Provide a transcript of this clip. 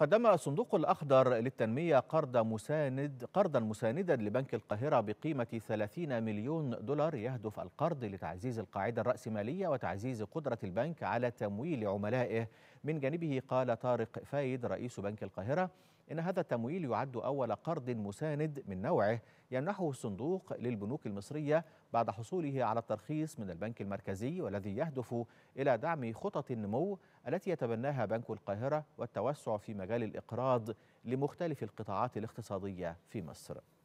قدم الصندوق الأخضر للتنمية قرض مساند قرضا مساندا لبنك القاهرة بقيمة 30 مليون دولار يهدف القرض لتعزيز القاعدة الرأسمالية وتعزيز قدرة البنك على تمويل عملائه من جانبه قال طارق فايد رئيس بنك القاهرة إن هذا التمويل يعد أول قرض مساند من نوعه يمنحه الصندوق للبنوك المصرية بعد حصوله على الترخيص من البنك المركزي والذي يهدف إلى دعم خطط النمو التي يتبناها بنك القاهرة والتوسع في مجال الإقراض لمختلف القطاعات الاقتصادية في مصر